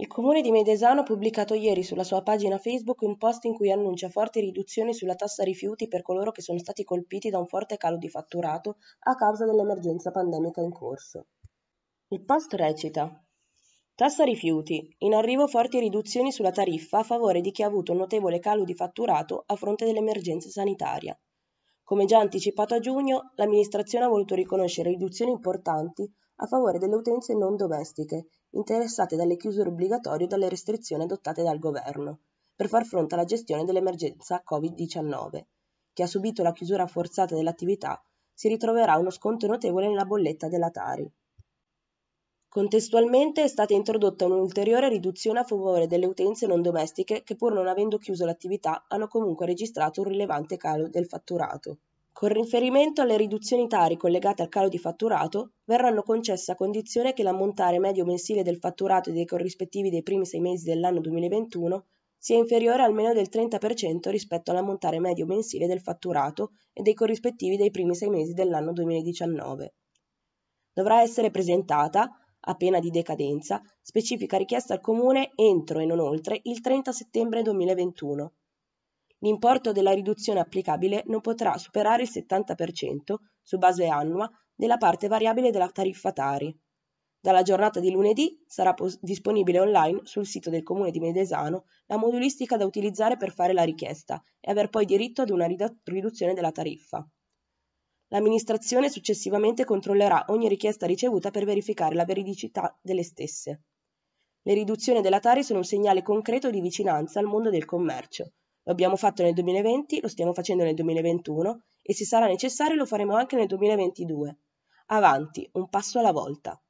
Il comune di Medesano ha pubblicato ieri sulla sua pagina Facebook un post in cui annuncia forti riduzioni sulla tassa rifiuti per coloro che sono stati colpiti da un forte calo di fatturato a causa dell'emergenza pandemica in corso. Il post recita Tassa rifiuti. In arrivo forti riduzioni sulla tariffa a favore di chi ha avuto un notevole calo di fatturato a fronte dell'emergenza sanitaria. Come già anticipato a giugno, l'amministrazione ha voluto riconoscere riduzioni importanti a favore delle utenze non domestiche, interessate dalle chiusure obbligatorie o dalle restrizioni adottate dal governo, per far fronte alla gestione dell'emergenza Covid-19. Chi ha subito la chiusura forzata dell'attività si ritroverà uno sconto notevole nella bolletta della Tari. Contestualmente è stata introdotta un'ulteriore riduzione a favore delle utenze non domestiche che pur non avendo chiuso l'attività hanno comunque registrato un rilevante calo del fatturato. Con riferimento alle riduzioni tari collegate al calo di fatturato, verranno concesse a condizione che l'ammontare medio mensile del fatturato e dei corrispettivi dei primi sei mesi dell'anno 2021 sia inferiore almeno del 30% rispetto all'ammontare medio mensile del fatturato e dei corrispettivi dei primi sei mesi dell'anno 2019. Dovrà essere presentata, a pena di decadenza, specifica richiesta al Comune entro e non oltre il 30 settembre 2021. L'importo della riduzione applicabile non potrà superare il 70%, su base annua, della parte variabile della tariffa Tari. Dalla giornata di lunedì sarà pos- disponibile online sul sito del comune di Medesano la modulistica da utilizzare per fare la richiesta e aver poi diritto ad una ridu- riduzione della tariffa. L'amministrazione successivamente controllerà ogni richiesta ricevuta per verificare la veridicità delle stesse. Le riduzioni della Tari sono un segnale concreto di vicinanza al mondo del commercio. Lo abbiamo fatto nel 2020, lo stiamo facendo nel 2021 e se sarà necessario lo faremo anche nel 2022. Avanti, un passo alla volta.